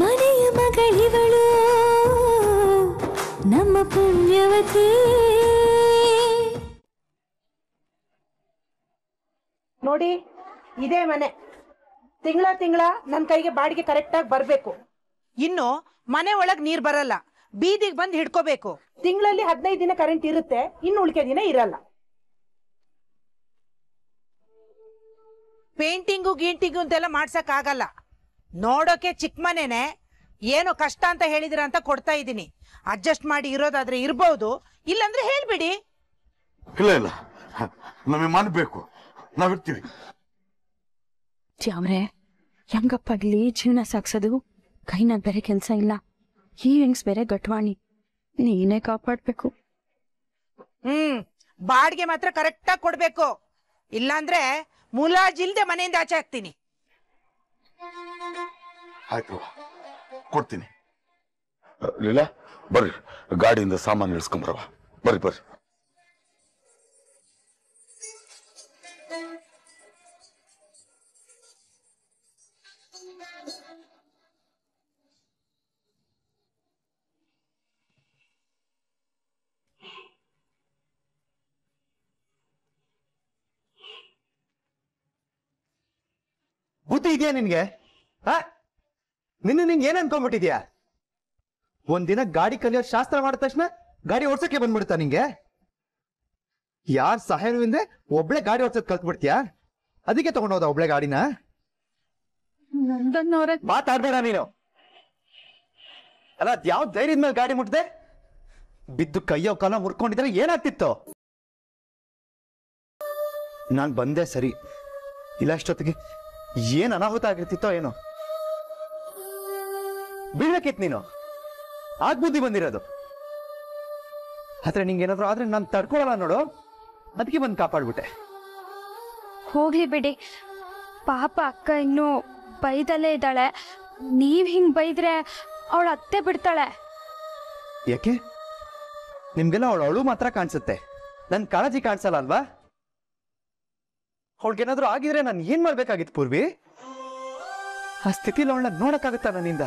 ಮನೆಯ ಮಗಳಿವಳು ನಮ್ಮ ಪುಣ್ಯವತಿ ನೋಡಿ ಇದೇ ಮನೆ ತಿಂಗಳ ತಿಂಗಳ ನನ್ನ ಕೈಗೆ ಬಾಡಿಗೆ ಕರೆಕ್ಟಾಗಿ ಬರಬೇಕು ಇನ್ನು ಮನೆ ಒಳಗ್ ನೀರ್ ಬರಲ್ಲ ಬೀದಿಗೆ ಬಂದು ಹಿಡ್ಕೋಬೇಕು ತಿಂಗಳಲ್ಲಿ ಹದಿನೈದು ದಿನ ಕರೆಂಟ್ ಇರುತ್ತೆ ಇನ್ನು ಉಳಿಕೆ ದಿನ ಇರಲ್ಲ ಪೇಂಟಿಂಗು ಗೀಂಟಿಂಗು ಅಂತೆಲ್ಲ ಮಾಡ್ಸಕ್ ಆಗಲ್ಲ ನೋಡೋಕೆ ಚಿಕ್ಕ ಏನು ಕಷ್ಟ ಅಂತ ಹೇಳಿದಿರ ಅಂತ ಕೊಡ್ತಾ ಇದ್ದೀನಿ ಅಡ್ಜಸ್ಟ್ ಮಾಡಿ ಇರೋದಾದ್ರೆ ಇರ್ಬೋದು ಇಲ್ಲಾಂದ್ರೆ ಹೇಳ್ಬಿಡಿ ಇಲ್ಲ ಇಲ್ಲ ನಮಗೆ ಮನ್ ಬೇಕು ನಾವಿರ್ತೀವಿ ಹೆಂಗಪ್ಪಾಗ್ಲಿ ಜೀವನ ಸಾಗ್ಸೋದು ಕೈನಾಗ ಬೇರೆ ಕೆಲಸ ಇಲ್ಲ ಈ ಹೆಂಗ್ಸ್ ಬೇರೆ ಗಟ್ವಾಣಿ ನೀನೇ ಕಾಪಾಡ್ಬೇಕು ಹ್ಮ್ ಬಾಡಿಗೆ ಮಾತ್ರ ಆಗಿ ಕೊಡ್ಬೇಕು ಇಲ್ಲಾಂದ್ರೆ ಮುಲಾಜಿಲ್ದೆ ಮನೆಯಿಂದ ಆಚೆ ಹಾಕ್ತೀನಿ ಆಯ್ತು ಕೊಡ್ತೀನಿ ಲೀಲಾ ಬರ್ರಿ ಗಾಡಿಯಿಂದ ಸಾಮಾನು ಇಳಿಸ್ಕೊಂಬರವ ಬರ್ರಿ ಬರ್ರಿ ಬುದ್ಧಿ ಇದೆಯಾ ನಿನ್ಗೆ ಹಾ ನಿನ್ನ ನಿಂಗೆ ಏನ್ ಅನ್ಕೊಂಡ್ಬಿಟ್ಟಿದ್ಯಾ ಒಂದಿನ ಗಾಡಿ ಕಲಿಯೋ ಶಾಸ್ತ್ರ ಮಾಡಿದ ತಕ್ಷಣ ಗಾಡಿ ಓಡ್ಸಕ್ಕೆ ಬಂದ್ಬಿಡ್ತಾ ನಿಂಗೆ ಯಾರ ಸಹಾಯವಿಂದ್ರೆ ಒಬ್ಳೆ ಗಾಡಿ ಓಡ್ಸೋದ್ ಕಲ್ತ್ಬಿಡ್ತೀಯಾ ಅದಕ್ಕೆ ತಗೊಂಡೋದ ಒಬ್ಳೆ ಗಾಡಿನ ಮಾತಾಡ್ಬೇಡ ನೀನು ಅಲ್ಲ ಯಾವ ಧೈರ್ಯದ ಮೇಲೆ ಗಾಡಿ ಮುಟ್ದೆ ಬಿದ್ದು ಕೈಯೋ ಕಾಲ ಮುರ್ಕೊಂಡಿದ್ರೆ ಏನಾಗ್ತಿತ್ತು ನಾನ್ ಬಂದೆ ಸರಿ ಇಲ್ಲ ಅಷ್ಟೊತ್ತಿಗೆ ಏನ್ ಅನಾಹುತ ಆಗಿರ್ತಿತ್ತೋ ಏನೋ ಬೀಳಕ್ಕಿತ್ತು ನೀನು ಆಗ ಬುದ್ಧಿ ಬಂದಿರೋದು ಆದ್ರೆ ನಿಂಗೆ ಏನಾದ್ರು ಆದ್ರೆ ನಾನು ತಡ್ಕೊಳಲ್ಲ ನೋಡು ಅದಕ್ಕೆ ಬಂದು ಕಾಪಾಡ್ಬಿಟ್ಟೆ ಹೋಗ್ಲಿ ಬಿಡಿ ಪಾಪ ಅಕ್ಕ ಇನ್ನು ಬೈದಲ್ಲೇ ಇದ್ದಾಳೆ ನೀವ್ ಹಿಂಗ್ ಬೈದ್ರೆ ಅವಳ ಅತ್ತೆ ಬಿಡ್ತಾಳೆ ಯಾಕೆ ನಿಮ್ಗೆಲ್ಲ ಅವಳು ಅವಳು ಮಾತ್ರ ಕಾಣಿಸುತ್ತೆ ನನ್ ಕಾಳಜಿ ಕಾಣಿಸಲ್ಲ ಅಲ್ವಾ ಅವಳಿಗೇನಾದ್ರೂ ಆಗಿದ್ರೆ ನಾನು ಏನ್ ಮಾಡ್ಬೇಕಾಗಿತ್ತು ಪೂರ್ವಿ ಆ ಸ್ಥಿತಿಲಿ ಅವಳನ್ನ ನೋಡಕ್ಕಾಗುತ್ತಾ ನನ್ನಿಂದ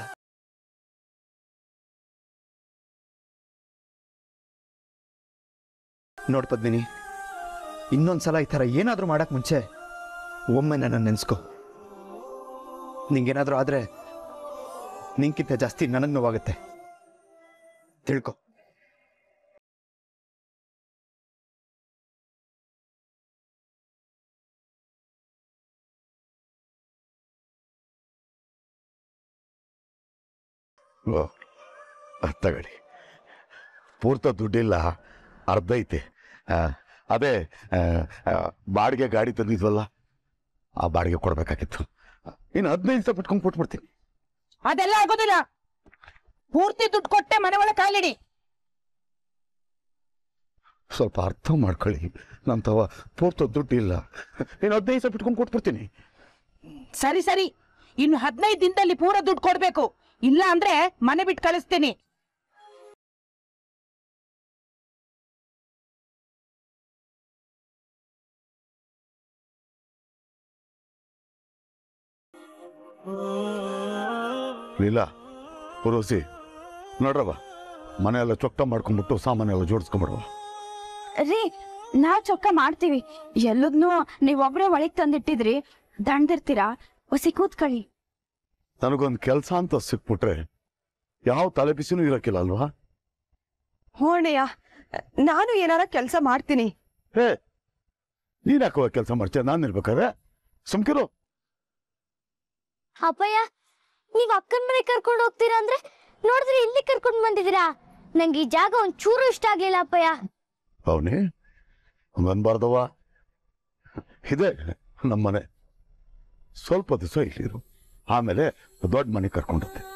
ನೋಡ್ಪದ್ಮಿನಿ ಇನ್ನೊಂದು ಸಲ ಈ ಥರ ಏನಾದರೂ ಮಾಡೋಕ್ಕೆ ಮುಂಚೆ ಒಮ್ಮೆ ನನ್ನ ನೆನೆಸ್ಕೊ ನಿಂಗೇನಾದರೂ ಆದರೆ ನಿಂಗಿಂತ ಜಾಸ್ತಿ ನನಗೆ ನೋವಾಗುತ್ತೆ ತಿಳ್ಕೊ ತಗಡಿ ಪೂರ್ತ ದುಡ್ಡಿಲ್ಲ ಅರ್ಧ ಐತೆ ಅದೇ ಬಾಡಿಗೆ ಗಾಡಿ ತಂದಿದ್ವಲ್ಲ ಆ ಬಾಡಿಗೆ ಕೊಡಬೇಕಾಗಿತ್ತು ಇನ್ನು ಹದಿನೈದು ದಿವಸ ಪಟ್ಕೊಂಡು ಕೊಟ್ಬಿಡ್ತೀನಿ ಅದೆಲ್ಲ ಆಗೋದಿಲ್ಲ ಪೂರ್ತಿ ದುಡ್ಡು ಕೊಟ್ಟೆ ಮನೆ ಒಳಗೆ ಕಾಲಿಡಿ ಸ್ವಲ್ಪ ಅರ್ಥ ಮಾಡ್ಕೊಳ್ಳಿ ನಮ್ಮ ತವ ಪೂರ್ತಿ ದುಡ್ಡು ಇಲ್ಲ ಇನ್ನು ಹದಿನೈದು ದಿವಸ ಬಿಟ್ಕೊಂಡು ಕೊಟ್ಬಿಡ್ತೀನಿ ಸರಿ ಸರಿ ಇನ್ನು ಹದಿನೈದು ದಿನದಲ್ಲಿ ಪೂರ ದುಡ್ಡು ಕೊಡಬೇಕು ಇಲ್ಲ ಅಂದ್ರೆ ಮನೆ ಬಿಟ್ಟು ಕಳಿಸ್ತೀನಿ ಲೀಲಾ ಪುರೋಸಿ ನೋಡ್ರವ ಮನೆಯೆಲ್ಲ ಚೊಕ್ಕ ಮಾಡ್ಕೊಂಡ್ಬಿಟ್ಟು ಸಾಮಾನೆಲ್ಲ ಜೋಡಿಸ್ಕೊಂಡ್ಬಿಡುವ ರೀ ನಾವ್ ಚೊಕ್ಕ ಮಾಡ್ತೀವಿ ಎಲ್ಲದನ್ನೂ ನೀವೊಬ್ರೆ ಒಳಗ್ ತಂದಿಟ್ಟಿದ್ರಿ ದಂಡಿರ್ತೀರಾ ಹೊಸಿ ಕೂತ್ಕೊಳ್ಳಿ ನನಗೊಂದು ಕೆಲಸ ಅಂತ ಸಿಕ್ಬಿಟ್ರೆ ಯಾವ ತಲೆ ಬಿಸಿನೂ ಇರಕ್ಕಿಲ್ಲ ಅಲ್ವಾ ಹೋಣೆಯ ನಾನು ಏನಾರ ಕೆಲಸ ಮಾಡ್ತೀನಿ ಹೇ ನೀನ್ ಯಾಕೋ ಕೆಲಸ ಮಾಡ್ತೀಯ ನಾನು ಇರ್ಬೇಕಾದ್ರೆ ಸುಮ್ಕಿರೋ ಅಪ್ಪಯ್ಯ ನೀವ್ ಅಕ್ಕನ ಮನೆ ಕರ್ಕೊಂಡು ಹೋಗ್ತೀರಾ ಅಂದ್ರೆ ನೋಡಿದ್ರೆ ಇಲ್ಲಿ ಕರ್ಕೊಂಡು ಬಂದಿದ್ದೀರಾ ನಂಗೆ ಈ ಜಾಗ ಒಂದ್ ಚೂರು ಇಷ್ಟ ಆಗ್ಲಿಲ್ಲ ಅಪ್ಪಯ್ಯ ಅವನೇ ಬಂದ್ಬಾರ್ದವ್ವ ಇದೆ ನಮ್ಮನೆ ಸ್ವಲ್ಪ ದಿವಸ ಇಲ್ಲಿರು ಆಮೇಲೆ ದೊಡ್ಡ ಮನೆ ಕರ್ಕೊಂಡೋಗ್ತೀನಿ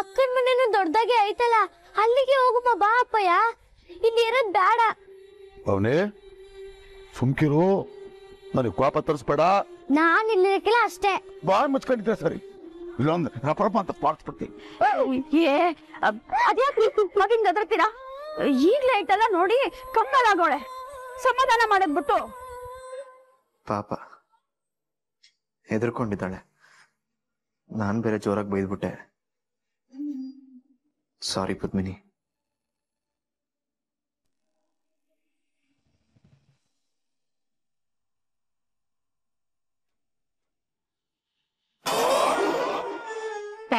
ಅಕ್ಕನ ಮನೇನು ದೊಡ್ಡದಾಗೆ ಐತಲ್ಲ ಅಲ್ಲಿಗೆ ಹೋಗುಮ್ಮ ಬಾ ಅಪ್ಪಯ್ಯ ಇಲ್ಲಿ ಇರೋದ್ ಬೇಡ ಅವನೇ ಸುಮ್ಕಿರು ನನಗೆ ಕೋಪ ತರಿಸ್ಬೇಡ ಇಲ್ಲಿ ಇಲ್ಲಿರಕ್ಕಿಲ್ಲ ಅಷ್ಟೇ ಬಾ ಮುಚ್ಕೊಂಡಿದ್ದೆ ಸರಿ ಇಲ್ಲೊಂದು ರಪರಪ ಅಂತ ಪಾಡ್ಸ್ಬಿಡ್ತೀನಿ ಏ ಅದ್ಯಾಕೆ ಮಗಿಂಗ್ ಗದರ್ತೀರಾ ಈಗ್ಲೇ ಐತಲ್ಲ ನೋಡಿ ಕಂಗಾಲಾಗೋಳೆ ಸಮಾಧಾನ ಮಾಡಕ್ ಬಿಟ್ಟು ಪಾಪ ಹೆದರ್ಕೊಂಡಿದ್ದಾಳೆ ನಾನ್ ಬೇರೆ ಜೋರಾಗಿ ಬೈದ್ಬಿಟ್ಟೆ ಸಾರಿ ಪದ್ಮಿನಿ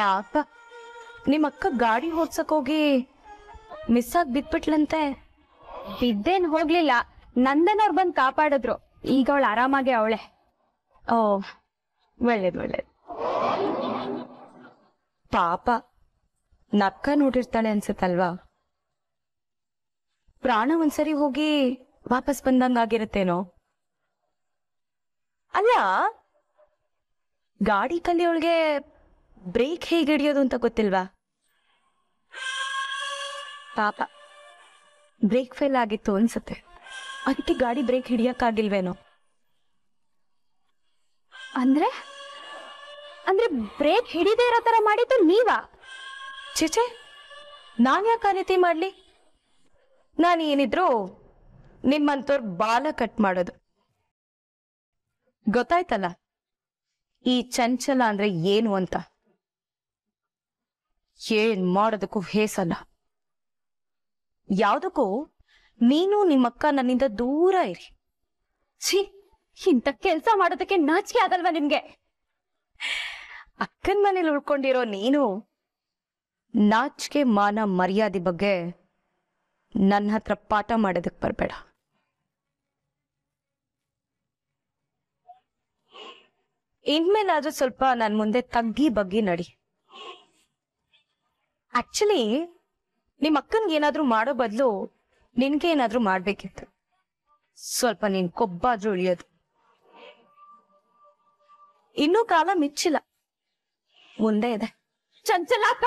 ಪಾಪ ನಿಮ್ಮ ಅಕ್ಕ ಗಾಡಿ ಓಡ್ಸಕ್ ಹೋಗಿ ಮಿಸ್ ಆಗಿ ಬಿದ್ಬಿಟ್ಲಂತೆ ಬಿದ್ದೇನ್ ಹೋಗ್ಲಿಲ್ಲ ನಂದನವ್ರು ಬಂದ್ ಕಾಪಾಡಿದ್ರು ಈಗ ಅವಳು ಆರಾಮಾಗೆ ಅವಳೆ ಓ ಒಳ್ಳೇದ್ ಒಳ್ಳೇದ್ ಪಾಪ ನಕ್ಕ ನೋಡಿರ್ತಾಳೆ ಅನ್ಸತ್ತಲ್ವಾ ಪ್ರಾಣ ಒಂದ್ಸರಿ ಹೋಗಿ ವಾಪಸ್ ಬಂದಂಗಾಗಿರುತ್ತೇನೋ ಅಲ್ಲ ಗಾಡಿ ಕಲ್ಲಿಯೊಳಗೆ ಬ್ರೇಕ್ ಹೇಗೆ ಹಿಡಿಯೋದು ಅಂತ ಗೊತ್ತಿಲ್ವಾ ಪಾಪ ಬ್ರೇಕ್ ಫೇಲ್ ಆಗಿತ್ತು ಅನ್ಸುತ್ತೆ ಅದಕ್ಕೆ ಗಾಡಿ ಬ್ರೇಕ್ ಹಿಡಿಯಕ್ಕಾಗಿಲ್ವೇನೋ ಅಂದ್ರೆ ಅಂದ್ರೆ ಬ್ರೇಕ್ ಹಿಡಿದೇ ಇರೋ ತರ ಮಾಡಿದ್ದು ನೀವಾ ಚೇಚೆ ನಾನ್ ಯಾಕೆ ಆ ರೀತಿ ಮಾಡಲಿ ನಾನು ಏನಿದ್ರು ನಿಮ್ಮಂತವ್ರ ಬಾಲ ಕಟ್ ಮಾಡೋದು ಗೊತ್ತಾಯ್ತಲ್ಲ ಈ ಚಂಚಲ ಅಂದ್ರೆ ಏನು ಅಂತ ಏನ್ ಮಾಡೋದಕ್ಕೂ ಹೇಸಲ್ಲ ಯಾವುದಕ್ಕೂ ನೀನು ನಿಮ್ಮಕ್ಕ ನನ್ನಿಂದ ದೂರ ಇರಿ ಛೀ ಇಂಥ ಕೆಲಸ ಮಾಡೋದಕ್ಕೆ ನಾಚಿಕೆ ಆಗಲ್ವಾ ನಿಮ್ಗೆ ಅಕ್ಕನ ಮನೇಲಿ ಉಳ್ಕೊಂಡಿರೋ ನೀನು ನಾಚಿಕೆ ಮಾನ ಮರ್ಯಾದೆ ಬಗ್ಗೆ ನನ್ನ ಹತ್ರ ಪಾಠ ಮಾಡೋದಕ್ಕೆ ಬರಬೇಡ ಇನ್ಮೇಲಾದ್ರೂ ಸ್ವಲ್ಪ ನನ್ನ ಮುಂದೆ ತಗ್ಗಿ ಬಗ್ಗಿ ನಡಿ ಆಕ್ಚುಲಿ ನಿಮ್ ಅಕ್ಕನ್ಗೆ ಏನಾದ್ರೂ ಮಾಡೋ ಬದಲು ನಿನ್ಗೆ ಏನಾದ್ರೂ ಮಾಡ್ಬೇಕಿತ್ತು ಸ್ವಲ್ಪ ನೀನ್ ಕೊಬ್ಬಾದ್ರೂ ಉಳಿಯೋದು ಇನ್ನೂ ಕಾಲ ಮಿಚ್ಚಿಲ್ಲ ಮುಂದೆ ಇದೆ ಚಂಚಲಾಕ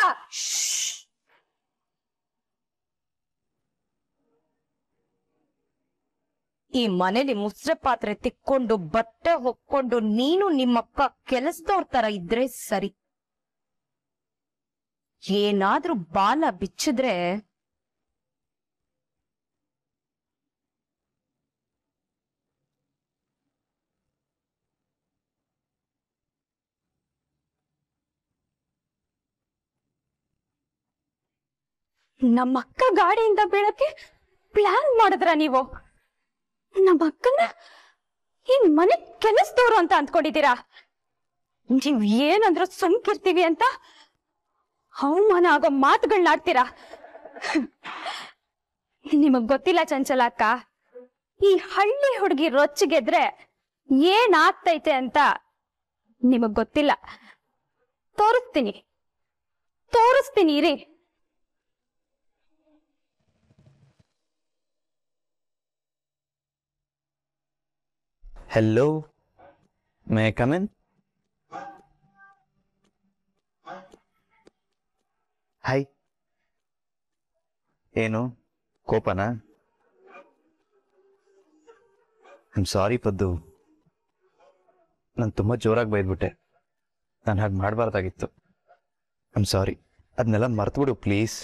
ಈ ಮನೇಲಿ ಮುಸ್ರೆ ಪಾತ್ರೆ ತಿಕ್ಕೊಂಡು ಬಟ್ಟೆ ಹೊಕ್ಕೊಂಡು ನೀನು ನಿಮ್ಮಕ್ಕ ಕೆಲಸದವ್ರ ತರ ಇದ್ರೆ ಸರಿ ಏನಾದ್ರೂ ಬಾಲ ಬಿಚ್ಚಿದ್ರೆ ನಮ್ಮಕ್ಕ ಗಾಡಿಯಿಂದ ಬೀಳಕ್ಕೆ ಪ್ಲಾನ್ ಮಾಡಿದ್ರ ನೀವು ನಮ್ಮಕ್ಕನ ಏನ್ ಮನೆ ಕೆಲಸದವ್ರು ಅಂತ ಅಂದ್ಕೊಂಡಿದ್ದೀರಾ ನೀವ್ ಏನಂದ್ರು ಸುಮ್ಕಿರ್ತೀವಿ ಅಂತ ಅವಮಾನ ಆಗೋ ಮಾತುಗಳನ್ನಾಡ್ತೀರಾ ನಿಮಗ್ ಗೊತ್ತಿಲ್ಲ ಚಂಚಲ ಅಕ್ಕ ಈ ಹಳ್ಳಿ ಹುಡುಗಿ ರೊಚ್ಚಿಗೆದ್ರೆ ಏನ್ ಆಗ್ತೈತೆ ಅಂತ ನಿಮಗ್ ಗೊತ್ತಿಲ್ಲ ತೋರಿಸ್ತೀನಿ ತೋರಿಸ್ತೀನಿ ರೀ Hello, ಮೇ ಕಮೆಂಟ್ ಹಾಯ್ ಏನು ಕೋಪನಾ ಐಮ್ ಸಾರಿ ಪದ್ದು ನಾನು ತುಂಬ ಜೋರಾಗಿ ಬೈದ್ಬಿಟ್ಟೆ ನಾನು ಹಾಗೆ ಮಾಡಬಾರ್ದಾಗಿತ್ತು ಐಮ್ ಸಾರಿ ಅದನ್ನೆಲ್ಲ ಮರ್ತುಬಿಡು ಪ್ಲೀಸ್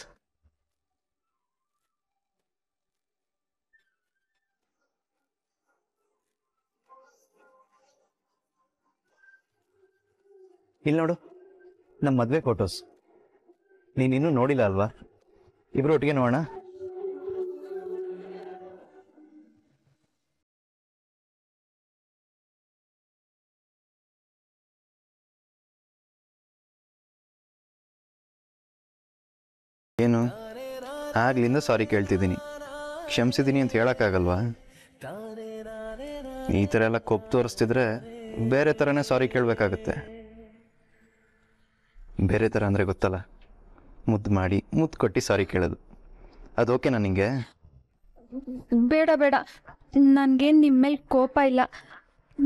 ಇಲ್ಲಿ ನೋಡು ನಮ್ಮ ಮದುವೆ ಫೋಟೋಸ್ ನೀನಿನ್ನೂ ನೋಡಿಲ್ಲ ಅಲ್ವಾ ಇಬ್ರು ಒಟ್ಟಿಗೆ ನೋಡೋಣ ಏನು ಆಗ್ಲಿಂದ ಸಾರಿ ಕೇಳ್ತಿದ್ದೀನಿ ಕ್ಷಮಿಸಿದೀನಿ ಅಂತ ಹೇಳೋಕ್ಕಾಗಲ್ವಾ ಈ ತರ ಎಲ್ಲ ಕೊಪ್ಪು ತೋರಿಸ್ತಿದ್ರೆ ಬೇರೆ ತರನೇ ಸಾರಿ ಕೇಳ್ಬೇಕಾಗುತ್ತೆ ಬೇರೆ ತರ ಅಂದ್ರೆ ಗೊತ್ತಲ್ಲ ಮುದ್ದು ಮಾಡಿ ಮುದ್ದು ಕೊಟ್ಟು ಸಾರಿ ಕೇಳೋದು ಅದು ಓಕೆ ನನಗೆ ಬೇಡ ಬೇಡ ನನಗೇನು ನಿಮ್ಮ ಮೇಲೆ ಕೋಪ ಇಲ್ಲ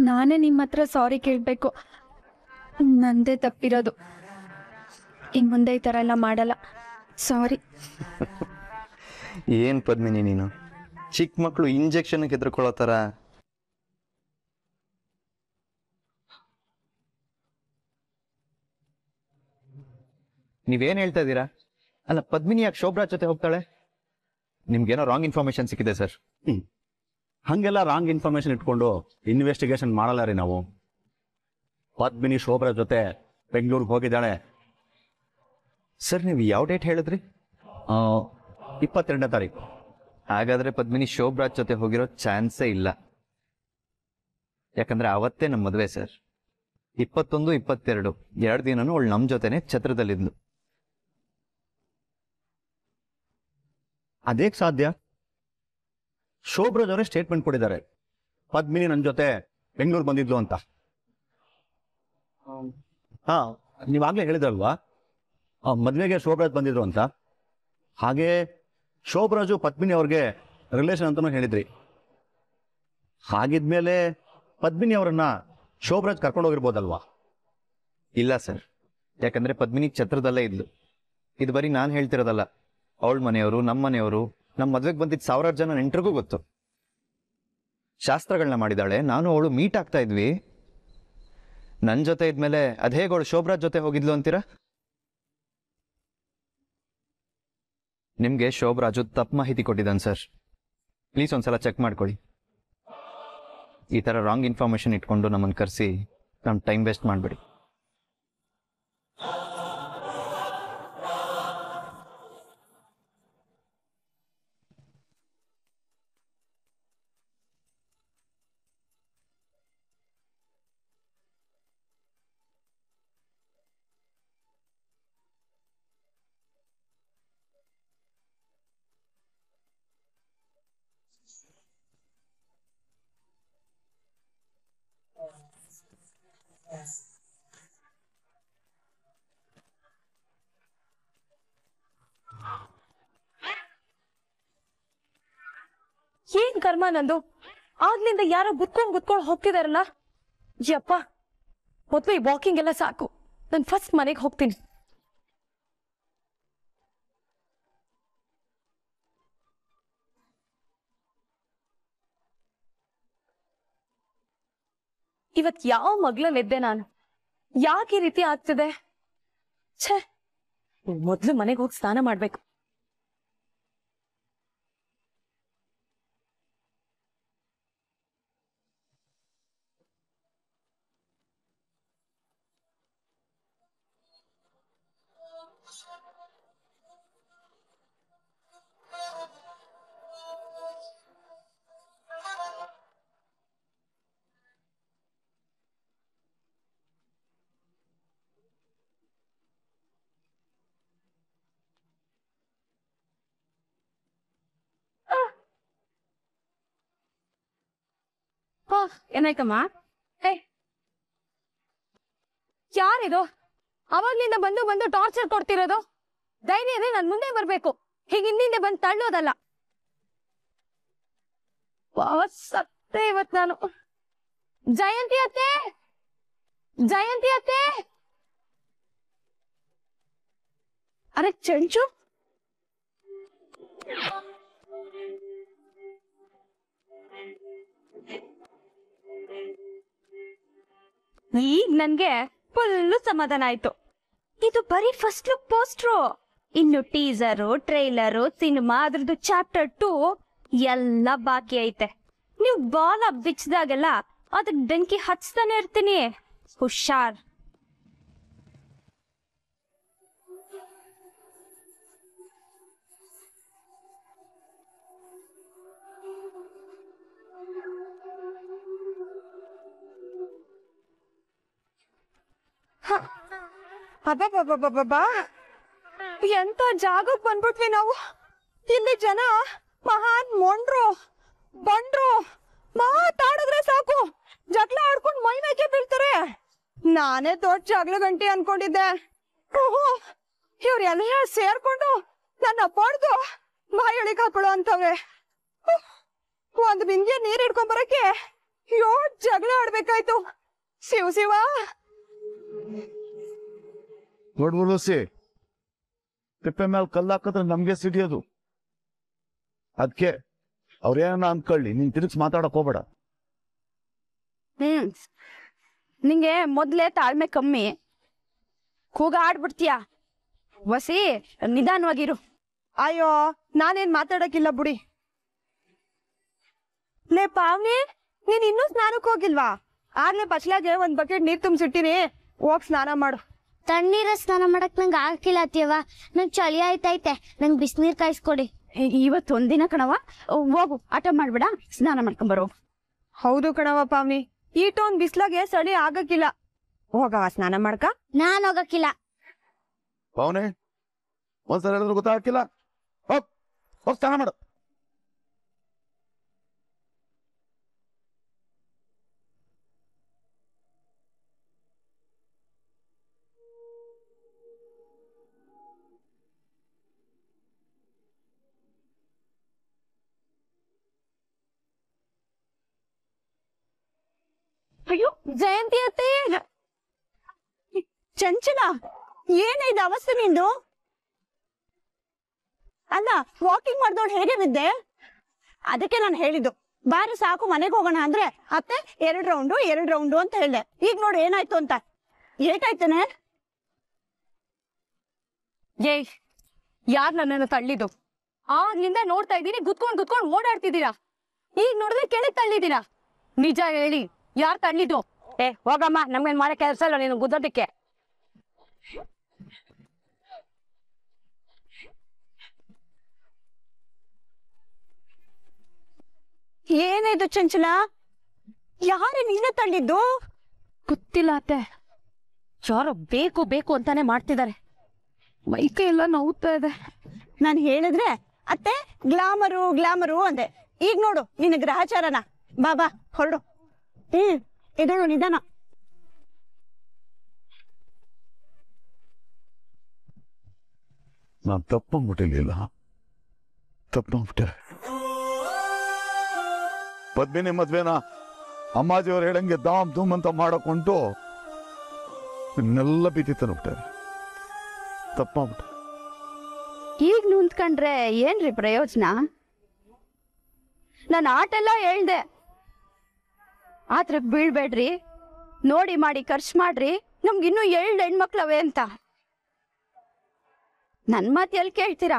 ನಾನೇ ನಿಮ್ಮ ಹತ್ರ ಸಾರಿ ಕೇಳಬೇಕು ನಂದೇ ತಪ್ಪಿರೋದು ಇನ್ನು ಮುಂದೆ ಈ ಥರ ಎಲ್ಲ ಮಾಡಲ್ಲ ಸಾರಿ ಏನು ಪದ್ಮಿನಿ ನೀನು ಚಿಕ್ಕ ಮಕ್ಕಳು ಇಂಜೆಕ್ಷನ್ಗೆ ಹೆದ್ರಿಕೊಳ್ಳೋ ಥರ ನೀವೇನ್ ಹೇಳ್ತಾ ಇದೀರಾ ಅಲ್ಲ ಪದ್ಮಿನಿ ಯಾಕೆ ಶೋಭ್ರಾ ಜೊತೆ ಹೋಗ್ತಾಳೆ ನಿಮ್ಗೇನೋ ರಾಂಗ್ ಇನ್ಫಾರ್ಮೇಶನ್ ಸಿಕ್ಕಿದೆ ಸರ್ ಹಂಗೆಲ್ಲ ರಾಂಗ್ ಇನ್ಫಾರ್ಮೇಶನ್ ಇಟ್ಕೊಂಡು ಇನ್ವೆಸ್ಟಿಗೇಷನ್ ಮಾಡಲ್ಲ ರೀ ನಾವು ಪದ್ಮಿನಿ ಶೋಭ್ರಾ ಜೊತೆ ಬೆಂಗಳೂರಿಗೆ ಹೋಗಿದ್ದಾಳೆ ಸರ್ ನೀವು ಯಾವ ಡೇಟ್ ಹೇಳಿದ್ರಿ ಇಪ್ಪತ್ತೆರಡನೇ ತಾರೀಕು ಹಾಗಾದ್ರೆ ಪದ್ಮಿನಿ ಶೋಭ್ರಾಜ್ ಜೊತೆ ಹೋಗಿರೋ ಚಾನ್ಸೇ ಇಲ್ಲ ಯಾಕಂದ್ರೆ ಅವತ್ತೇ ನಮ್ಮ ಮದುವೆ ಸರ್ ಇಪ್ಪತ್ತೊಂದು ಇಪ್ಪತ್ತೆರಡು ಎರಡು ದಿನನೂ ಅವಳು ನಮ್ಮ ಜೊತೆನೆ ಛತ್ರದಲ್ಲಿದ್ಲು ಅದೇಕ್ ಸಾಧ್ಯ ಶೋಭ್ರದವರೇ ಅವರೇ ಸ್ಟೇಟ್ಮೆಂಟ್ ಕೊಟ್ಟಿದ್ದಾರೆ ಪದ್ಮಿನಿ ನನ್ನ ಜೊತೆ ಬೆಂಗಳೂರು ಬಂದಿದ್ಲು ಅಂತ ಹಾಂ ನೀವಾಗಲೇ ಹೇಳಿದ್ರಲ್ವಾ ಮದುವೆಗೆ ಶೋಭರಾಜ್ ಬಂದಿದ್ರು ಅಂತ ಹಾಗೆ ಶೋಭರಾಜು ಪದ್ಮಿನಿ ಅವ್ರಿಗೆ ರಿಲೇಷನ್ ಅಂತಲೂ ಹೇಳಿದ್ರಿ ಹಾಗಿದ್ಮೇಲೆ ಪದ್ಮಿನಿ ಅವರನ್ನ ಶೋಭರಾಜ್ ಕರ್ಕೊಂಡೋಗಿರ್ಬೋದಲ್ವಾ ಇಲ್ಲ ಸರ್ ಯಾಕಂದರೆ ಪದ್ಮಿನಿ ಛತ್ರದಲ್ಲೇ ಇದ್ಲು ಇದು ಬರೀ ನಾನು ಹೇಳ್ತಿರೋದಲ್ಲ ಅವಳ ಮನೆಯವರು ನಮ್ಮ ಮನೆಯವರು ನಮ್ಮ ಮದ್ವೆಗೆ ಬಂದಿದ್ದ ಸಾವಿರಾರು ಜನ ನೆಂಟ್ರಿಗೂ ಗೊತ್ತು ಶಾಸ್ತ್ರಗಳನ್ನ ಮಾಡಿದಾಳೆ ನಾನು ಅವಳು ಮೀಟ್ ಆಗ್ತಾ ಇದ್ವಿ ನನ್ನ ಜೊತೆ ಇದ್ಮೇಲೆ ಅದ್ ಹೇಗೆ ಅವಳು ಶೋಭರಾಜ್ ಜೊತೆ ಹೋಗಿದ್ಲು ಅಂತೀರಾ ನಿಮಗೆ ಶೋಭರಾಜು ತಪ್ಪು ಮಾಹಿತಿ ಕೊಟ್ಟಿದ್ದಾನೆ ಸರ್ ಪ್ಲೀಸ್ ಒಂದ್ಸಲ ಚೆಕ್ ಮಾಡ್ಕೊಳ್ಳಿ ಈ ಥರ ರಾಂಗ್ ಇನ್ಫಾರ್ಮೇಷನ್ ಇಟ್ಕೊಂಡು ನಮ್ಮನ್ನು ಕರೆಸಿ ನಮ್ಮ ಟೈಮ್ ವೇಸ್ಟ್ ಮಾಡಿಬಿಡಿ ಏನ್ ಕರ್ಮ ನಂದು ಆಗ್ಲಿಂದ ಯಾರೋ ಗುತ್ಕೊಂಡ್ ಗುತ್ಕೊಂಡ್ ಹೋಗ್ತಿದಾರಲ್ಲ ಜಿ ಮೊದ್ಲು ಈ ವಾಕಿಂಗ್ ಎಲ್ಲ ಸಾಕು ನಾನು ಫಸ್ಟ್ ಮನೆಗೆ ಹೋಗ್ತೀನಿ ಇವತ್ ಯಾವ ನೆದ್ದೆ ನಾನು ಯಾಕೆ ಈ ರೀತಿ ಆಗ್ತಿದೆ ಛೇ ಮೊದ್ಲು ಮನೆಗೆ ಹೋಗಿ ಸ್ನಾನ ಮಾಡ್ಬೇಕು ಏನಾಯ್ತಮ್ಮ ಏ ಯಾರಿದು ಅವಾಗ್ಲಿಂದ ಬಂದು ಬಂದು ಟಾರ್ಚರ್ ಕೊಡ್ತಿರೋದು ಧೈರ್ಯ ಇದೆ ನನ್ ಮುಂದೆ ಬರ್ಬೇಕು ಹೀಗೆ ಹಿಂದಿಂದ ಬಂದು ತಳ್ಳೋದಲ್ಲ ಸತ್ತೆ ಇವತ್ ನಾನು ಜಯಂತಿ ಅತ್ತೆ ಜಯಂತಿ ಅತ್ತೆ ಅರೆ ಚಂಚು ಈಗ ನನ್ಗೆ ಫುಲ್ ಸಮಾಧಾನ ಆಯ್ತು ಇದು ಬರೀ ಫಸ್ಟ್ ಲುಕ್ ಪೋಸ್ಟ್ರು ಇನ್ನು ಟೀಸರು ಟ್ರೈಲರು ಸಿನಿಮಾ ಅದ್ರದ್ದು ಚಾಪ್ಟರ್ ಟೂ ಎಲ್ಲ ಬಾಕಿ ಐತೆ ನೀವು ಬಾಲ ಬಿಚ್ಚಿದಾಗೆಲ್ಲ ಅದಕ್ಕೆ ಬೆಂಕಿ ಹಚ್ತಾನೆ ಇರ್ತೀನಿ ಹುಷಾರ್ ಎಂತ ಜಾಗಕ್ಕೆ ಬಂದ್ಬಿಟ್ವಿ ನಾವು ಇಲ್ಲಿ ಜನ ಮಹಾನ್ ಮೊಂಡ್ರು ಬಂಡ್ರು ಮಾತಾಡಿದ್ರೆ ಸಾಕು ಜಗಳ ಆಡ್ಕೊಂಡು ಮೈ ಮೇಕೆ ಬೀಳ್ತಾರೆ ನಾನೇ ದೊಡ್ಡ ಜಗಳ ಗಂಟಿ ಅನ್ಕೊಂಡಿದ್ದೆ ಇವ್ರೆಲ್ಲ ಸೇರ್ಕೊಂಡು ನನ್ನ ಬಾಯಿ ಬಾಯೊಳಿಗೆ ಹಾಕೊಳ್ಳೋ ಅಂತವೆ ಒಂದ್ ಬಿಂದಿಯ ನೀರ್ ಹಿಡ್ಕೊಂಡ್ ಬರಕ್ಕೆ ಯೋ ಜಗಳ ಆಡ್ಬೇಕಾಯ್ತು ಶಿವ ಶಿವ ದೊಡ್ಡ ಮುರುಸಿ ತಿಪ್ಪೆ ಮೇಲೆ ಕಲ್ಲು ಹಾಕಿದ್ರೆ ನಮ್ಗೆ ಸಿಡಿಯೋದು ಅದಕ್ಕೆ ಅವ್ರೇನ ಅಂದ್ಕೊಳ್ಳಿ ನೀನ್ ತಿರುಗ್ಸ್ ಮಾತಾಡಕ್ ಹೋಗ್ಬೇಡ ನಿಂಗೆ ಮೊದ್ಲೇ ತಾಳ್ಮೆ ಕಮ್ಮಿ ಕೂಗ ಆಡ್ಬಿಡ್ತೀಯ ವಸಿ ನಿಧಾನವಾಗಿರು ಅಯ್ಯೋ ನಾನೇನ್ ಮಾತಾಡಕ್ಕಿಲ್ಲ ಬುಡಿ ಲೇ ಪಾವ್ನಿ ನೀನ್ ಇನ್ನೂ ಸ್ನಾನಕ್ಕೆ ಹೋಗಿಲ್ವಾ ಆಗ್ಲೇ ಬಚ್ಲಾಗೆ ಒಂದ್ ಬಕೆಟ್ ನೀರ್ ತುಂಬಿಸಿಟ್ಟಿನಿ ಹೋಗ್ ಸ್ನಾನ ಮಾಡು ತಣ್ಣೀರ ಸ್ನಾನ ಮಾಡಕ್ ನಂಗೆ ಆಗಿಲ್ಲ ಅತ್ತಿಯವ್ವ ನಂಗೆ ಚಳಿ ಆಯ್ತೈತೆ ನಂಗೆ ಬಿಸಿನೀರು ಕಾಯಿಸ್ಕೊಡಿ ಇವತ್ತು ಒಂದಿನ ಕಣವ ಹೋಗು ಆಟ ಮಾಡ್ಬೇಡ ಸ್ನಾನ ಮಾಡ್ಕೊಂಬರು ಹೌದು ಕಣವ ಪಾವನಿ ಒಂದ್ ಬಿಸ್ಲಾಗೆ ಸಳಿ ಆಗಕ್ಕಿಲ್ಲ ಹೋಗವ ಸ್ನಾನ ಮಾಡ್ಕ ನಾನು ಹೋಗಕ್ಕಿಲ್ಲ ಪವನೆ ಒಂದ್ಸಲ ಗೊತ್ತಾಗಕ್ಕಿಲ್ಲ ಹೋಗ್ ಸ್ನಾನ ಮಾಡು ಅಯ್ಯೋ ಜಯಂತಿ ಅತ್ತೆ ಚಂಚಲ ಏನೈದ ಅವಸ್ಥೆ ನಿಂದು ಅಲ್ಲ ವಾಕಿಂಗ್ ಮಾಡ್ದವಳು ಹೇಗೆ ಬಿದ್ದೆ ಅದಕ್ಕೆ ನಾನು ಹೇಳಿದ್ದು ಬಾರಿ ಸಾಕು ಮನೆಗೆ ಹೋಗೋಣ ಅಂದ್ರೆ ಅತ್ತೆ ಎರಡು ರೌಂಡು ಎರಡು ರೌಂಡು ಅಂತ ಹೇಳಿದೆ ಈಗ ನೋಡು ಏನಾಯ್ತು ಅಂತ ಏಟಾಯ್ತಾನೆ ಏಯ್ ಯಾರ್ ನನ್ನನ್ನು ತಳ್ಳಿದ್ದು ಆಗ್ಲಿಂದ ನೋಡ್ತಾ ಇದ್ದೀನಿ ಗುತ್ಕೊಂಡ್ ಗುತ್ಕೊಂಡ್ ಓಡಾಡ್ತಿದ್ದೀರಾ ಈಗ ನೋಡಿದ್ರೆ ಕೆಳಗೆ ತಳ್ಳಿದ್ದೀರಾ ನಿಜ ಹೇಳಿ ಯಾರು ತಂದಿದ್ದು ಏ ಹೋಗಮ್ಮ ನಮ್ಗೇನ್ ಮಾಡೋ ಕೆಲಸ ಇಲ್ಲ ನೀನು ಗುದ್ದೋದಕ್ಕೆ ಏನಾಯ್ತು ಚಂಚಲ ಯಾರು ನಿನ್ನ ತಂದಿದ್ದು ಗೊತ್ತಿಲ್ಲ ಅತ್ತೆ ಯಾರೋ ಬೇಕು ಬೇಕು ಅಂತಾನೆ ಮಾಡ್ತಿದ್ದಾರೆ ಮೈಕೈ ಎಲ್ಲ ನೋವುತ್ತಾ ಇದೆ ನಾನು ಹೇಳಿದ್ರೆ ಅತ್ತೆ ಗ್ಲಾಮರು ಗ್ಲಾಮರು ಅಂದೆ ಈಗ ನೋಡು ನಿನ್ನ ಗ್ರಹಚಾರನ ಬಾಬಾ ಹೊರಡು ಹ್ಮ್ ಇದಳು ನಿಧಾನ ನಾನ್ ತಪ್ಪ ಮುಟ್ಟಿಲಿಲ್ಲ ತಪ್ಪ ಮುಟ್ಟ ಪದ್ಮಿನಿ ಮದ್ವೆನ ಅಮ್ಮಾಜಿಯವ್ರು ಹೇಳಂಗೆ ದಾಮ್ ಧೂಮ್ ಅಂತ ಮಾಡಕೊಂಟು ನಿನ್ನೆಲ್ಲ ಬಿದ್ದಿತ್ತ ನುಗ್ತಾರೆ ಈಗ ನಿಂತ್ಕೊಂಡ್ರೆ ಏನ್ರಿ ಪ್ರಯೋಜನ ನಾನು ಆಟೆಲ್ಲ ಹೇಳ್ದೆ ಆದ್ರೆ ಬೀಳ್ಬೇಡ್ರಿ ನೋಡಿ ಮಾಡಿ ಖರ್ಚು ಮಾಡ್ರಿ ನಮ್ಗಿನ್ನೂ ಎರಡು ಹೆಣ್ಮಕ್ಳವೆ ಅಂತ ನನ್ ಮಾತು ಎಲ್ಲಿ ಕೇಳ್ತೀರಾ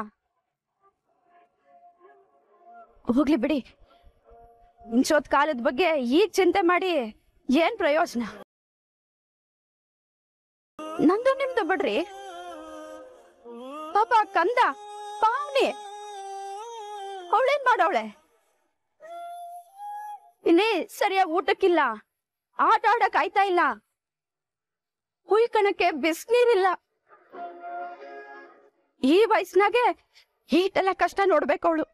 ಹೋಗ್ಲಿ ಬಿಡಿ ಇನ್ಸೋದ್ ಕಾಲದ ಬಗ್ಗೆ ಈಗ ಚಿಂತೆ ಮಾಡಿ ಏನ್ ಪ್ರಯೋಜನ ನಂದು ನಿಮ್ದು ಬಿಡ್ರಿ ಪಾಪ ಕಂದ ಪಾವನಿ ಅವಳೇನ್ ಮಾಡವಳೆ ಇನ್ನೇ ಸರಿಯಾಗಿ ಊಟಕ್ಕಿಲ್ಲ ಆಟ ಆಡಕ್ ಆಯ್ತಾ ಇಲ್ಲ ಹುಯ್ಕಣಕ್ಕೆ ಬಿಸ್ನೀರಿಲ್ಲ ಈ ವಯಸ್ಸಿನಾಗೆ ಈಟೆಲ್ಲ ಕಷ್ಟ ನೋಡ್ಬೇಕು ಅವಳು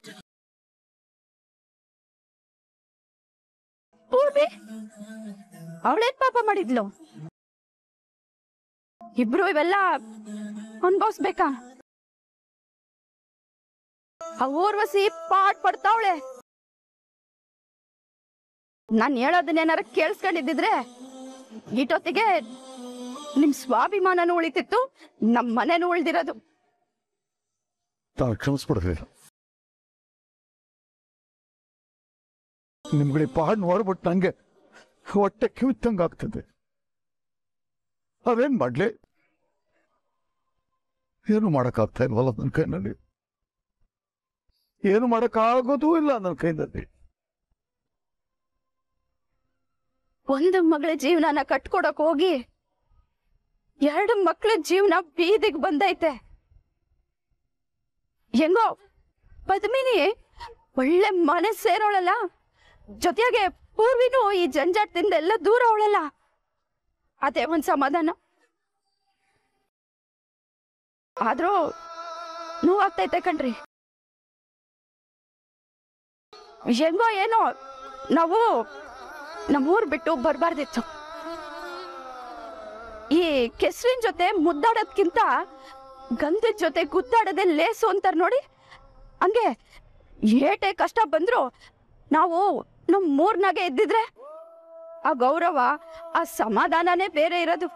ಪೂರ್ವಿ ಅವಳೇನ್ ಪಾಪ ಮಾಡಿದ್ಲು ಇಬ್ರು ಇವೆಲ್ಲ ಅನ್ಭವಿಸ್ಬೇಕಾ ಊರ್ವಸಿ ಪಾಟ್ ಪಡ್ತಾವಳೆ ನಾನು ಹೇಳೋದನ್ನೇನಾರ ಕೇಳಿಸ್ಕೊಂಡಿದ್ದಿದ್ರೆ ಇಟೊತ್ತಿಗೆ ನಿಮ್ ಸ್ವಾಭಿಮಾನನೂ ಉಳಿತಿತ್ತು ನಮ್ ಮನೆನೂ ಉಳಿದಿರೋದು ತಾವು ಕ್ಷಮಿಸ್ಬಿಡ್ರಿ ನಿಮ್ಗಡೆ ಪಾಡ್ ನೋಡ್ಬಿಟ್ಟು ನಂಗೆ ಹೊಟ್ಟೆ ಕಿವಿತ್ತಂಗ ಆಗ್ತದೆ ಅವೇನ್ ಮಾಡ್ಲಿ ಏನು ಮಾಡಕ್ಕಾಗ್ತಾ ಇಲ್ವಲ್ಲ ನನ್ನ ಕೈನಲ್ಲಿ ಏನು ಮಾಡಕ್ಕಾಗೋದೂ ಇಲ್ಲ ನನ್ನ ಕೈನಲ್ಲಿ ಒಂದು ಮಗಳ ಜೀವನನ ಕಟ್ಕೊಡಕ್ ಹೋಗಿ ಎರಡು ಮಕ್ಳ ಜೀವನ ಬೀದಿಗ್ ಬಂದೈತೆ ಹೆಂಗೋ ಪದ್ಮಿನಿ ಒಳ್ಳೆ ಮನಸ್ ಸೇರೋಳಲ್ಲ ಜೊತೆಗೆ ಪೂರ್ವಿನೂ ಈ ಜಂಜಾಟದಿಂದ ಎಲ್ಲ ದೂರ ಅವಳಲ್ಲ ಅದೇ ಒಂದ್ ಸಮಾಧಾನ ಆದ್ರೂ ನೋವಾಗ್ತೈತೆ ಕಣ್ರಿ ಹೆಂಗೋ ಏನೋ ನಾವು ನಮ್ಮೂರು ಬಿಟ್ಟು ಬರಬಾರ್ದಿತ್ತು ಈ ಕೆಸರಿನ ಜೊತೆ ಮುದ್ದಾಡೋದ್ಕಿಂತ ಗಂಧದ ಜೊತೆ ಗುದ್ದಾಡೋದೇ ಲೇಸು ಅಂತಾರೆ ನೋಡಿ ಹಂಗೆ ಏಟೆ ಕಷ್ಟ ಬಂದರೂ ನಾವು ನಮ್ಮ ಮೂರ್ನಾಗೆ ಇದ್ದಿದ್ರೆ ಆ ಗೌರವ ಆ ಸಮಾಧಾನನೇ ಬೇರೆ ಇರೋದು